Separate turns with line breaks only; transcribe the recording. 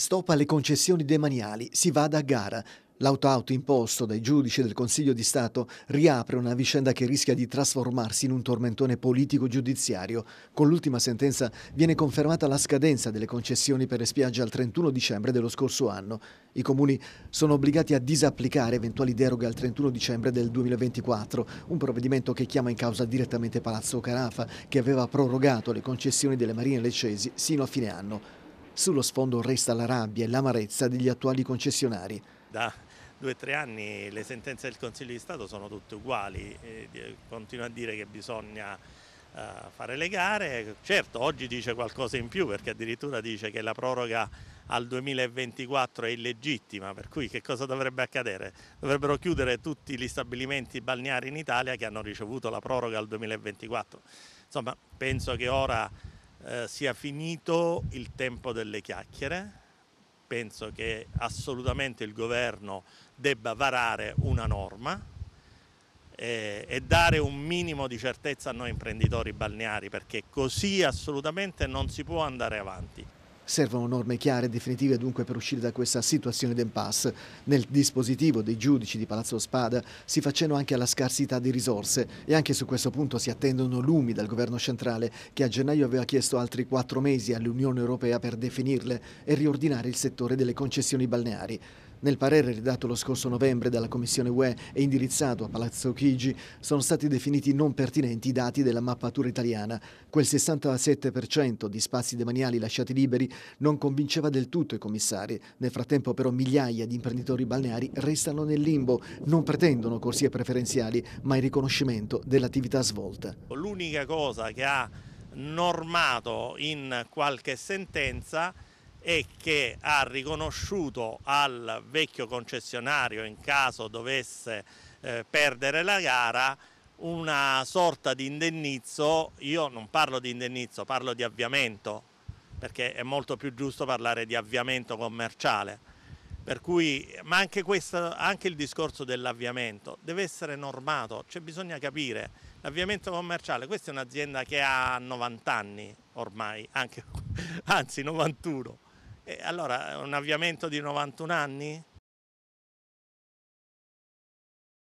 Stop alle concessioni demaniali, si vada a gara. L'auto-auto imposto dai giudici del Consiglio di Stato riapre una vicenda che rischia di trasformarsi in un tormentone politico-giudiziario. Con l'ultima sentenza viene confermata la scadenza delle concessioni per le spiagge al 31 dicembre dello scorso anno. I comuni sono obbligati a disapplicare eventuali deroghe al 31 dicembre del 2024, un provvedimento che chiama in causa direttamente Palazzo Carafa, che aveva prorogato le concessioni delle marine leccesi sino a fine anno. Sullo sfondo resta la rabbia e l'amarezza degli attuali concessionari.
Da due o tre anni le sentenze del Consiglio di Stato sono tutte uguali, continua a dire che bisogna eh, fare le gare, certo oggi dice qualcosa in più perché addirittura dice che la proroga al 2024 è illegittima, per cui che cosa dovrebbe accadere? Dovrebbero chiudere tutti gli stabilimenti balneari in Italia che hanno ricevuto la proroga al 2024. Insomma, penso che ora eh, sia finito il tempo delle chiacchiere, penso che assolutamente il governo debba varare una norma eh, e dare un minimo di certezza a noi imprenditori balneari perché così assolutamente non si può andare
avanti. Servono norme chiare e definitive dunque per uscire da questa situazione d'impasse. Nel dispositivo dei giudici di Palazzo Spada si facendo anche alla scarsità di risorse e anche su questo punto si attendono lumi dal governo centrale che a gennaio aveva chiesto altri quattro mesi all'Unione Europea per definirle e riordinare il settore delle concessioni balneari. Nel parere redatto lo scorso novembre dalla Commissione UE e indirizzato a Palazzo Chigi sono stati definiti non pertinenti i dati della mappatura italiana. Quel 67% di spazi demaniali lasciati liberi non convinceva del tutto i commissari. Nel frattempo però migliaia di imprenditori balneari restano nel limbo, non pretendono corsie preferenziali ma il riconoscimento dell'attività svolta.
L'unica cosa che ha normato in qualche sentenza e che ha riconosciuto al vecchio concessionario in caso dovesse eh, perdere la gara una sorta di indennizzo, io non parlo di indennizzo, parlo di avviamento, perché è molto più giusto parlare di avviamento commerciale. Cui, ma anche, questo, anche il discorso dell'avviamento deve essere normato, cioè bisogna capire. L'avviamento commerciale, questa è un'azienda che ha 90 anni ormai, anche,
anzi 91 allora, un avviamento di 91 anni?